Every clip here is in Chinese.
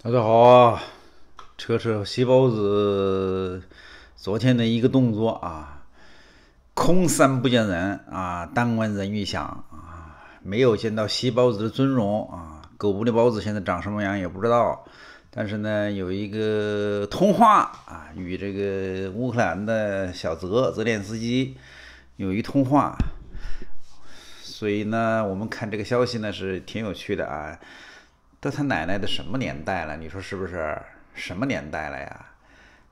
大家好啊！车车西包子，昨天的一个动作啊，空山不见人啊，但闻人语响啊，没有见到西包子的尊容啊，狗不理包子现在长什么样也不知道。但是呢，有一个通话啊，与这个乌克兰的小泽泽连斯基有一通话，所以呢，我们看这个消息呢是挺有趣的啊。都他奶奶的什么年代了？你说是不是？什么年代了呀？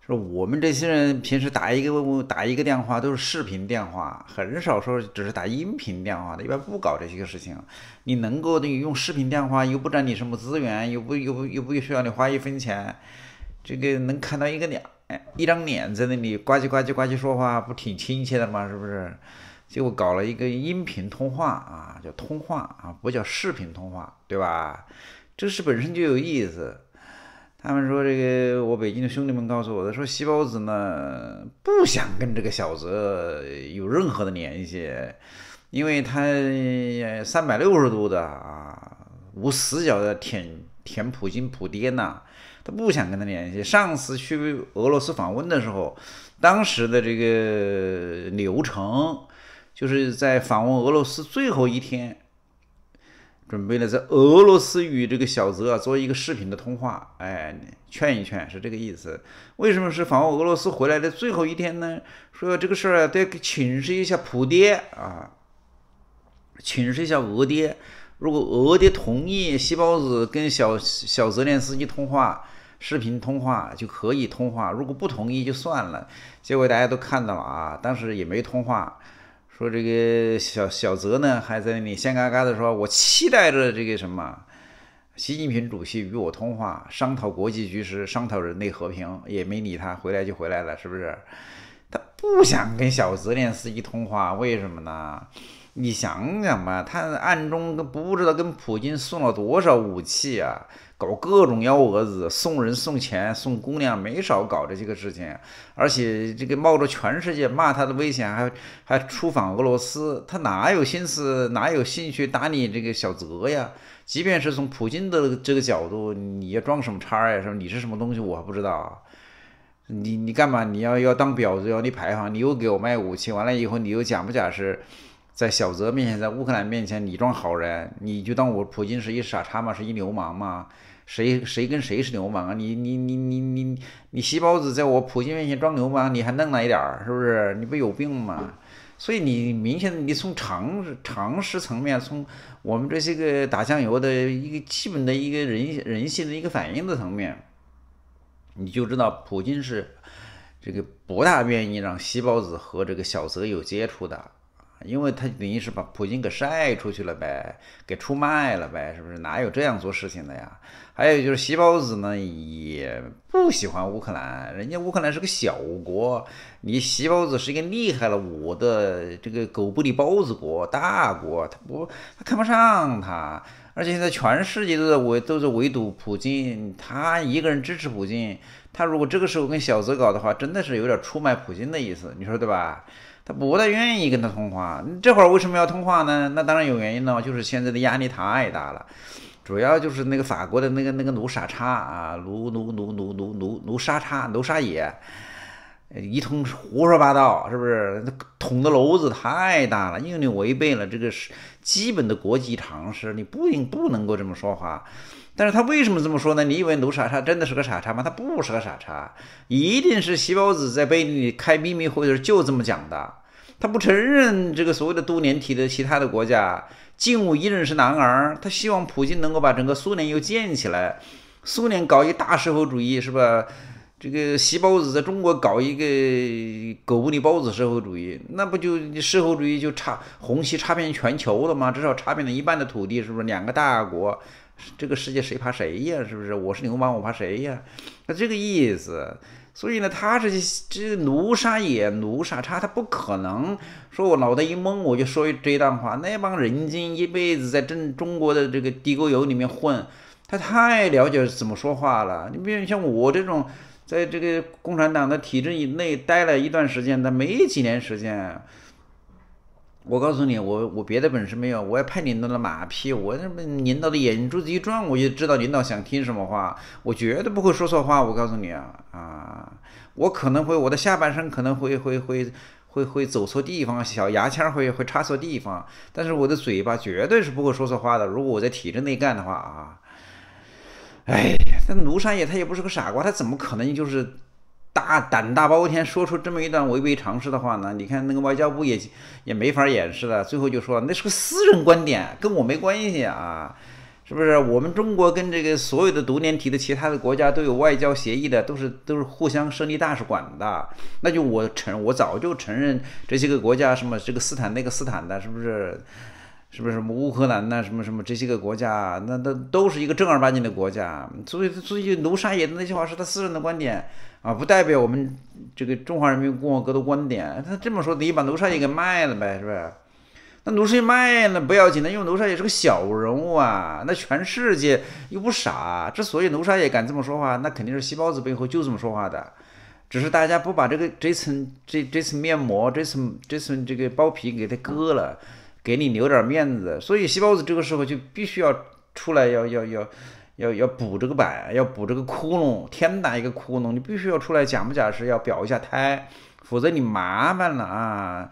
说我们这些人平时打一个打一个电话都是视频电话，很少说只是打音频电话的，一般不搞这些个事情。你能够你用视频电话又不占你什么资源，又不又不又不需要你花一分钱，这个能看到一个脸一张脸在那里呱唧呱唧呱唧说话，不挺亲切的吗？是不是？结果搞了一个音频通话啊，叫通话啊，不叫视频通话，对吧？这事本身就有意思。他们说，这个我北京的兄弟们告诉我的，说西包子呢不想跟这个小泽有任何的联系，因为他三百六十度的啊，无死角的舔舔普京、普爹呐，他不想跟他联系。上次去俄罗斯访问的时候，当时的这个流程就是在访问俄罗斯最后一天。准备了在俄罗斯与这个小泽啊做一个视频的通话，哎，劝一劝是这个意思。为什么是访问俄罗斯回来的最后一天呢？说这个事儿得给示一下普爹啊，请示一下俄爹。如果俄爹同意，细包子跟小小泽连斯基通话视频通话就可以通话；如果不同意就算了。结果大家都看到了啊，当时也没通话。说这个小小泽呢，还在那里先嘎嘎的说，我期待着这个什么，习近平主席与我通话，商讨国际局势，商讨人类和平，也没理他，回来就回来了，是不是？他不想跟小泽念斯基通话，为什么呢？你想想吧，他暗中不知道跟普京送了多少武器啊，搞各种幺蛾子，送人、送钱、送姑娘，没少搞这些个事情。而且这个冒着全世界骂他的危险，还还出访俄罗斯，他哪有心思，哪有兴趣打你这个小泽呀？即便是从普京的这个角度，你要装什么叉呀？说你是什么东西，我还不知道。你你干嘛？你要要当婊子要立牌坊？你又给我卖武器，完了以后你又假不假是？在小泽面前，在乌克兰面前，你装好人，你就当我普京是一傻叉嘛，是一流氓嘛？谁谁跟谁是流氓啊？你你你你你你西包子在我普京面前装流氓，你还嫩了一点儿是不是？你不有病吗？所以你明显，你从常识常识层面，从我们这些个打酱油的一个基本的一个人人性的一个反应的层面，你就知道普京是这个不大愿意让西包子和这个小泽有接触的。因为他等于是把普京给晒出去了呗，给出卖了呗，是不是？哪有这样做事情的呀？还有就是西包子呢，也不喜欢乌克兰，人家乌克兰是个小国，你西包子是一个厉害了我的这个狗不理包子国大国，他不他看不上他，而且现在全世界都在围都在围堵普京，他一个人支持普京，他如果这个时候跟小泽搞的话，真的是有点出卖普京的意思，你说对吧？他不太愿意跟他通话，这会儿为什么要通话呢？那当然有原因呢，就是现在的压力太大了，主要就是那个法国的那个那个卢傻叉啊，卢卢卢卢卢卢卢沙叉卢沙野。一通胡说八道，是不是？捅的篓子太大了，因为你违背了这个是基本的国际常识，你不应不能够这么说话。但是他为什么这么说呢？你以为卢傻叉真的是个傻叉吗？他不是个傻叉，一定是西包子在背地里开秘密会的时候就这么讲的。他不承认这个所谓的多联体的其他的国家，进武一人是男儿。他希望普京能够把整个苏联又建起来，苏联搞一大社会主义，是吧？这个西包子在中国搞一个狗不理包子社会主义，那不就社会主义就差红旗插遍全球了吗？至少插遍了一半的土地，是不是？两个大国，这个世界谁怕谁呀？是不是？我是流氓，我怕谁呀？那这个意思。所以呢，他是这奴沙也奴沙差，他不可能说我脑袋一懵我就说这一段话。那帮人精一辈子在中中国的这个地沟油里面混，他太了解怎么说话了。你比如像我这种。在这个共产党的体制以内待了一段时间，但没几年时间。我告诉你，我我别的本事没有，我要拍领导的马屁，我那么领导的眼珠子一转，我就知道领导想听什么话，我绝对不会说错话。我告诉你啊啊，我可能会我的下半身可能会会会会会走错地方，小牙签会会插错地方，但是我的嘴巴绝对是不会说错话的。如果我在体制内干的话啊。哎呀，那卢山也他也不是个傻瓜，他怎么可能就是大胆大包天说出这么一段违背常识的话呢？你看那个外交部也也没法掩饰了，最后就说那是个私人观点，跟我没关系啊，是不是？我们中国跟这个所有的独联体的其他的国家都有外交协议的，都是都是互相设立大使馆的，那就我承我早就承认这些个国家什么这个斯坦那个斯坦的，是不是？是不是什么乌克兰呐，什么什么这些个国家，那那都是一个正儿八经的国家。所以，所以卢沙野的那些话是他私人的观点啊，不代表我们这个中华人民共和国的观点。他这么说，等于把卢沙野给卖了呗，是不是？那卢沙野卖了不要紧，因为卢沙野是个小人物啊。那全世界又不傻，之所以卢沙野敢这么说话，那肯定是细胞子背后就这么说话的，只是大家不把这个这层这这层面膜、这层这层这个包皮给他割了。给你留点面子，所以西包子这个时候就必须要出来，要要要要要补这个板，要补这个窟窿，天打一个窟窿，你必须要出来假不假实，要表一下态，否则你麻烦了啊。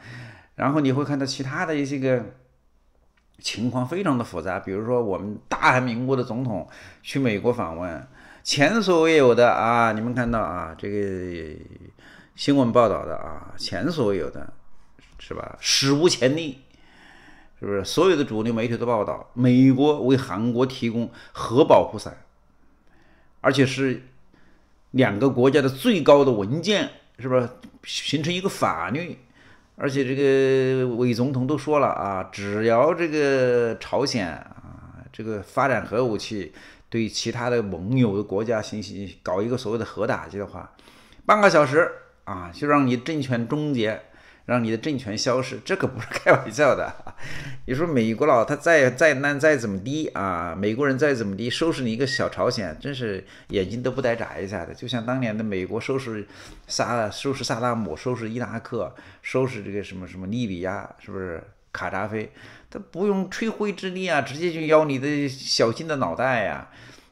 然后你会看到其他的一些个情况非常的复杂，比如说我们大韩民国的总统去美国访问，前所未有的啊，你们看到啊，这个新闻报道的啊，前所未有的，是吧？史无前例。是不是所有的主流媒体都报道美国为韩国提供核保护伞，而且是两个国家的最高的文件，是吧？形成一个法律，而且这个伪总统都说了啊，只要这个朝鲜啊，这个发展核武器对其他的盟友的国家进行搞一个所谓的核打击的话，半个小时啊就让你政权终结。让你的政权消失，这可不是开玩笑的。你说美国佬他再再难再怎么的啊，美国人再怎么的收拾你一个小朝鲜，真是眼睛都不带眨一下的。就像当年的美国收拾萨收拾萨达姆，收拾伊拉克，收拾这个什么什么利比亚，是不是卡扎菲？他不用吹灰之力啊，直接就要你的小心的脑袋呀！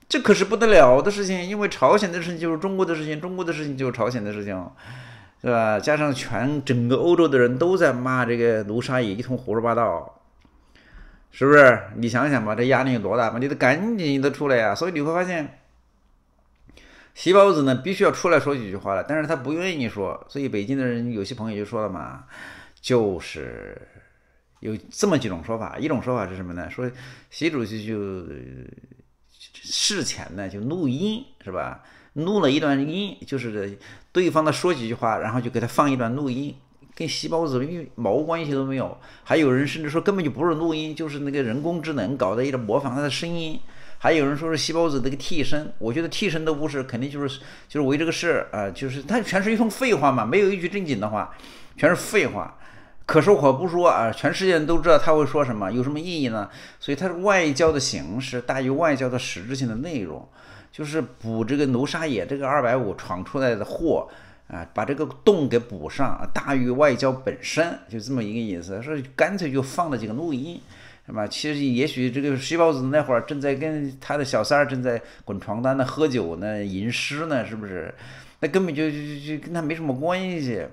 这可是不得了的事情，因为朝鲜的事情就是中国的事情，中国的事情就是朝鲜的事情。对吧？加上全整个欧洲的人都在骂这个卢沙野，一通胡说八道，是不是？你想想吧，这压力有多大？你得赶紧的出来呀！所以你会发现，习包子呢必须要出来说几句话了，但是他不愿意说，所以北京的人有些朋友就说了嘛，就是有这么几种说法，一种说法是什么呢？说习主席就事前呢就录音，是吧？录了一段音，就是对方的说几句话，然后就给他放一段录音，跟西包子一毛关系都没有。还有人甚至说根本就不是录音，就是那个人工智能搞的，一个模仿他的声音。还有人说是西包子那个替身，我觉得替身都不是，肯定就是就是为这个事啊，就是他全是一通废话嘛，没有一句正经的话，全是废话。可说可不说啊，全世界人都知道他会说什么，有什么意义呢？所以他是外交的形式大于外交的实质性的内容。就是补这个卢沙野这个二百五闯出来的祸啊，把这个洞给补上，大于外交本身就这么一个意思。说干脆就放了几个录音，是吧？其实也许这个徐宝子那会儿正在跟他的小三儿正在滚床单呢，喝酒呢，吟诗呢，是不是？那根本就就就跟他没什么关系。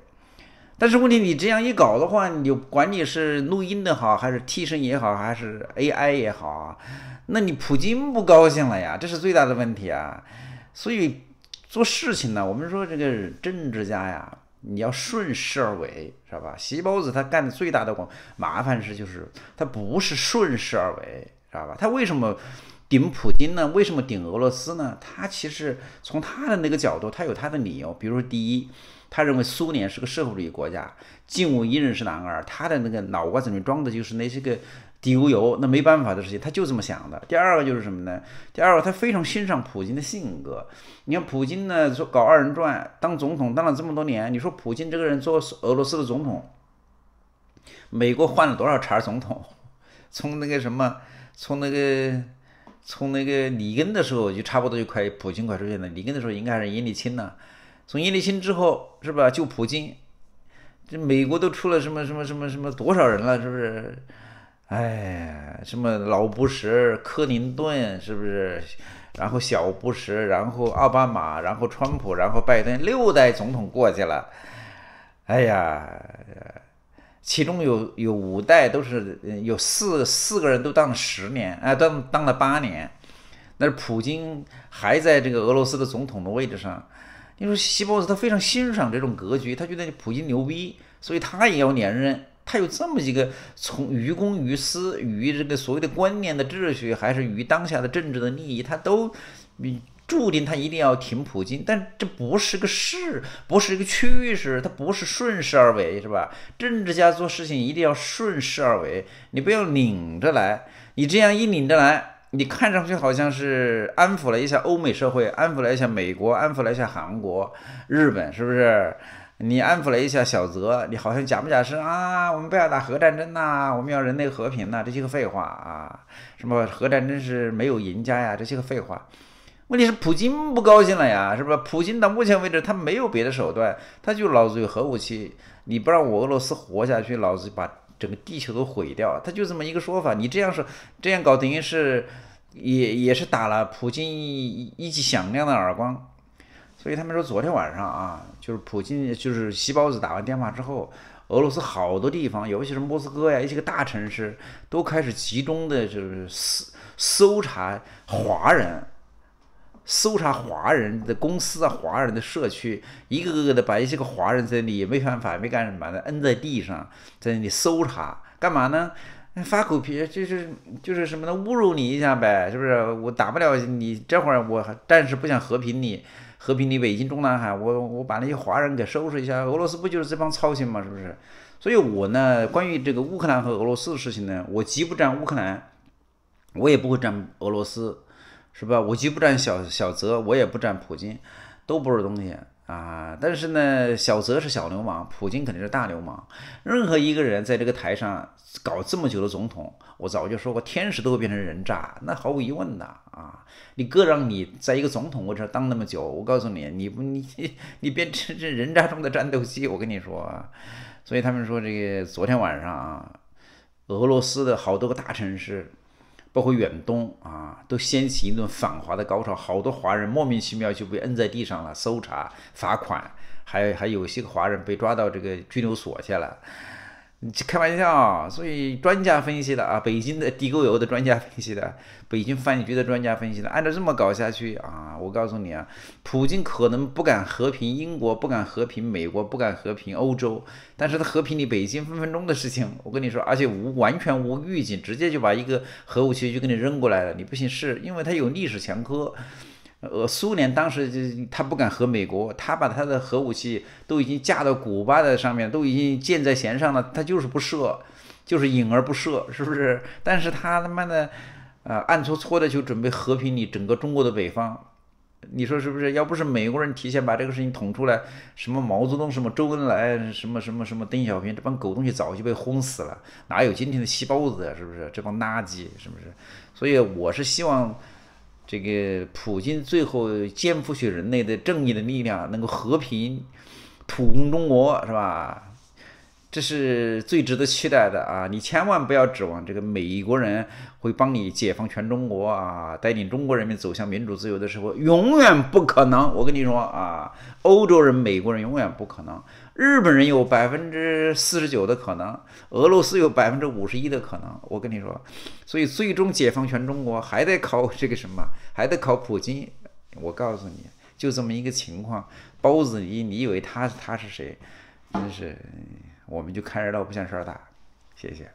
但是问题，你这样一搞的话，你就管你是录音的好，还是替身也好，还是 AI 也好，那你普京不高兴了呀？这是最大的问题啊！所以做事情呢，我们说这个政治家呀，你要顺势而为，知道吧？习包子他干的最大的麻麻烦事就是他不是顺势而为，知道吧？他为什么？顶普京呢？为什么顶俄罗斯呢？他其实从他的那个角度，他有他的理由。比如说，第一，他认为苏联是个社会主义国家，进无一人是男儿，他的那个脑瓜子里面装的就是那些个地沟油，那没办法的事情，他就这么想的。第二个就是什么呢？第二个他非常欣赏普京的性格。你看普京呢，说搞二人转，当总统当了这么多年，你说普京这个人做俄罗斯的总统，美国换了多少茬总统？从那个什么，从那个。从那个里根的时候就差不多就快普京快出现了，里根的时候应该还是叶利钦呢，从叶利钦之后是吧，就普京。这美国都出了什么什么什么什么多少人了，是不是？哎，什么老布什、克林顿，是不是？然后小布什，然后奥巴马，然后川普，然后拜登，六代总统过去了。哎呀。其中有有五代都是，有四四个人都当了十年，哎，当当了八年，那是普京还在这个俄罗斯的总统的位置上。你说希伯斯他非常欣赏这种格局，他觉得普京牛逼，所以他也要连任。他有这么几个从于公于私，于这个所谓的观念的秩序，还是与当下的政治的利益，他都注定他一定要挺普京，但这不是个势，不是一个趋势，他不是顺势而为，是吧？政治家做事情一定要顺势而为，你不要拧着来，你这样一拧着来，你看上去好像是安抚了一下欧美社会，安抚了一下美国，安抚了一下韩国、日本，是不是？你安抚了一下小泽，你好像假模假式啊，我们不要打核战争呐，我们要人类和平呐，这些个废话啊，什么核战争是没有赢家呀，这些个废话。问题是普京不高兴了呀，是不是？普京到目前为止他没有别的手段，他就老子有核武器，你不让我俄罗斯活下去，老子把整个地球都毁掉，他就这么一个说法。你这样说，这样搞，等于是也也是打了普京一记响亮的耳光。所以他们说，昨天晚上啊，就是普京就是西包子打完电话之后，俄罗斯好多地方，尤其是莫斯科呀，一些个大城市都开始集中的就是搜搜查华人。搜查华人的公司啊，华人的社区，一个个的把一些个华人在那里也没犯法没干什么，把他摁在地上在那里搜查，干嘛呢？发狗皮就是就是什么呢？侮辱你一下呗，是不是？我打不了你，这会儿我暂时不想和平你，和平你北京中南海，我我把那些华人给收拾一下。俄罗斯不就是这帮操心嘛，是不是？所以，我呢，关于这个乌克兰和俄罗斯的事情呢，我既不占乌克兰，我也不会占俄罗斯。是吧？我既不占小小泽，我也不占普京，都不是东西啊！但是呢，小泽是小流氓，普京肯定是大流氓。任何一个人在这个台上搞这么久的总统，我早就说过，天使都会变成人渣，那毫无疑问的啊！你哥让你在一个总统位置上当那么久，我告诉你，你不你 你变成这人渣中的战斗机，我跟你说。所以他们说，这个昨天晚上，啊，俄罗斯的好多个大城市。包括远东啊，都掀起一顿反华的高潮，好多华人莫名其妙就被摁在地上了，搜查、罚款，还还有些些华人被抓到这个拘留所去了。你开玩笑，所以专家分析的啊，北京的地沟油的专家分析的，北京饭局的专家分析的，按照这么搞下去啊，我告诉你啊，普京可能不敢和平，英国不敢和平，美国不敢和平，欧洲，但是他和平你北京分分钟的事情，我跟你说，而且无完全无预警，直接就把一个核武器就给你扔过来了，你不信试，因为他有历史前科。呃，苏联当时就他不敢和美国，他把他的核武器都已经架到古巴的上面，都已经箭在弦上了，他就是不射，就是隐而不射，是不是？但是他他妈的，呃，暗搓搓的就准备和平你整个中国的北方，你说是不是？要不是美国人提前把这个事情捅出来，什么毛泽东、什么周恩来、什么什么什么邓小平，这帮狗东西早就被轰死了，哪有今天的西包子呀？是不是？这帮垃圾是不是？所以我是希望。这个普京最后肩负起人类的正义的力量，能够和平，普攻中国，是吧？这是最值得期待的啊！你千万不要指望这个美国人会帮你解放全中国啊，带领中国人民走向民主自由的时候，永远不可能。我跟你说啊，欧洲人、美国人永远不可能，日本人有百分之四十九的可能，俄罗斯有百分之五十一的可能。我跟你说，所以最终解放全中国还得靠这个什么，还得靠普京。我告诉你，就这么一个情况，包子你你以为他他是谁？真是。我们就看热闹，不想事儿大，谢谢。